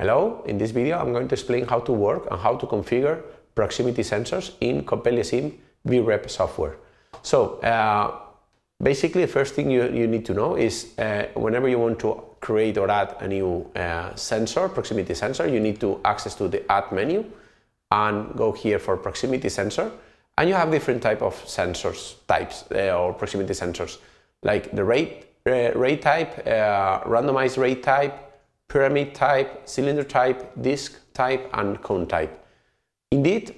Hello, in this video I'm going to explain how to work and how to configure proximity sensors in Coppelia Sim VREP software. So uh, basically the first thing you, you need to know is uh, whenever you want to create or add a new uh, sensor, proximity sensor, you need to access to the add menu and go here for proximity sensor and you have different type of sensors types uh, or proximity sensors like the rate, uh, rate type, uh, randomized rate type, pyramid type, cylinder type, disc type, and cone type. Indeed,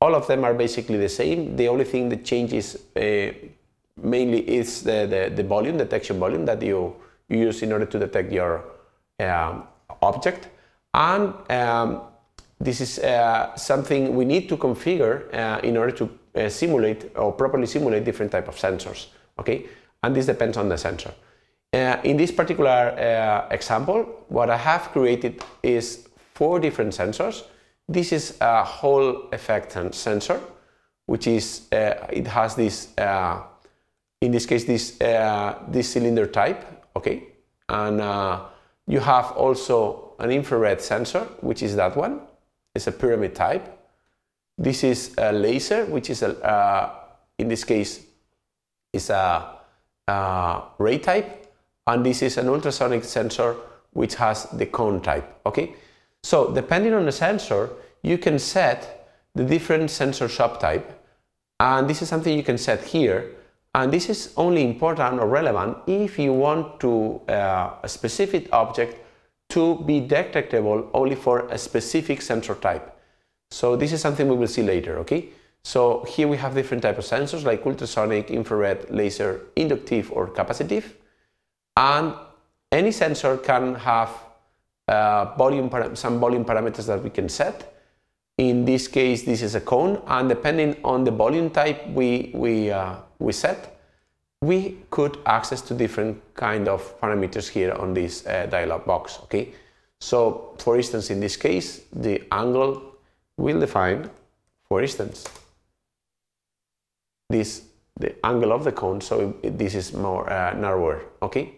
all of them are basically the same. The only thing that changes uh, mainly is the, the, the, volume, detection volume that you, you use in order to detect your um, object. And um, this is uh, something we need to configure uh, in order to uh, simulate or properly simulate different type of sensors. Okay, And this depends on the sensor. Uh, in this particular uh, example, what I have created is four different sensors. This is a hole effect sensor, which is, uh, it has this, uh, in this case, this, uh, this cylinder type, okay? And uh, you have also an infrared sensor, which is that one. It's a pyramid type. This is a laser, which is, a, in this case, is a ray type, and this is an ultrasonic sensor which has the cone type, okay? So depending on the sensor, you can set the different sensor subtype, and this is something you can set here, and this is only important or relevant if you want to uh, a specific object to be detectable only for a specific sensor type. So this is something we will see later, okay? So here we have different type of sensors like ultrasonic, infrared, laser, inductive or capacitive. And any sensor can have uh, volume some volume parameters that we can set. In this case, this is a cone, and depending on the volume type we, we, uh, we set, we could access to different kind of parameters here on this uh, dialog box, okay? So, for instance, in this case, the angle will define, for instance, this the angle of the cone, so this is more uh, narrower, okay?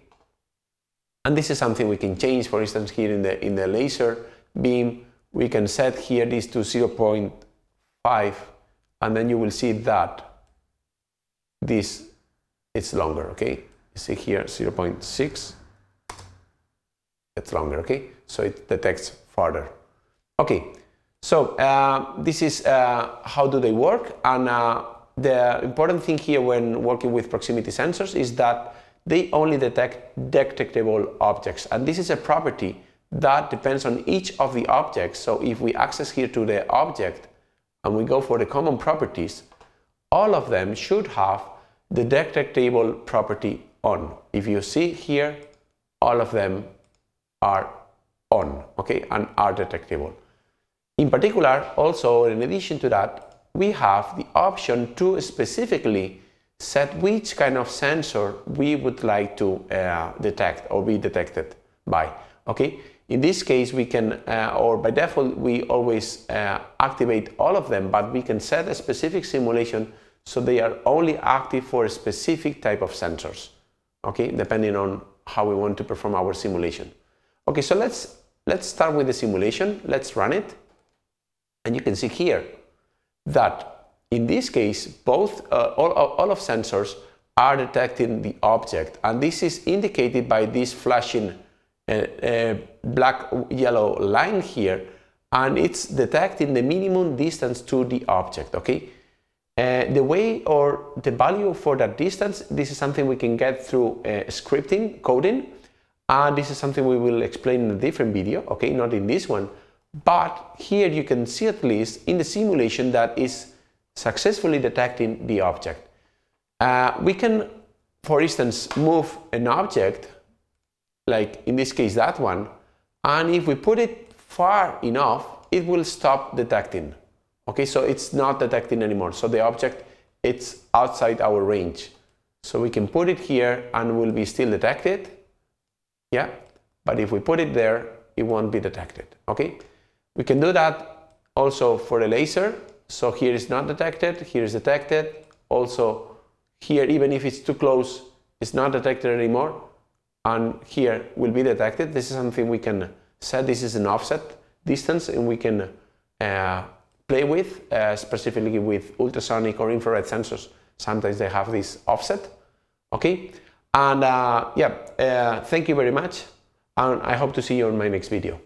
And this is something we can change, for instance, here in the, in the laser beam, we can set here this to 0.5, and then you will see that this is longer, okay? You see here 0.6, it's longer, okay? So it detects farther. Okay, so uh, this is uh, how do they work, and uh, the important thing here when working with proximity sensors is that they only detect detectable objects. And this is a property that depends on each of the objects. So if we access here to the object and we go for the common properties, all of them should have the detectable property on. If you see here, all of them are on, okay, and are detectable. In particular, also in addition to that, we have the option to specifically set which kind of sensor we would like to uh, detect or be detected by. Okay, in this case we can, uh, or by default we always uh, activate all of them, but we can set a specific simulation so they are only active for a specific type of sensors. Okay, depending on how we want to perform our simulation. Okay, so let's let's start with the simulation. Let's run it, and you can see here that in this case, both uh, all, all of sensors are detecting the object, and this is indicated by this flashing uh, uh black yellow line here, and it's detecting the minimum distance to the object. Okay, uh, the way or the value for that distance, this is something we can get through uh, scripting coding, and this is something we will explain in a different video. Okay, not in this one but here you can see at least in the simulation that is successfully detecting the object. Uh, we can, for instance, move an object, like in this case that one, and if we put it far enough, it will stop detecting. Okay, so it's not detecting anymore. So the object, it's outside our range. So we can put it here and will be still detected. Yeah, but if we put it there, it won't be detected. Okay, we can do that also for a laser so here is not detected, here is detected. Also here, even if it's too close, it's not detected anymore. And here will be detected. This is something we can set. This is an offset distance and we can uh, play with, uh, specifically with ultrasonic or infrared sensors. Sometimes they have this offset, okay? And uh, yeah, uh, thank you very much. And I hope to see you on my next video.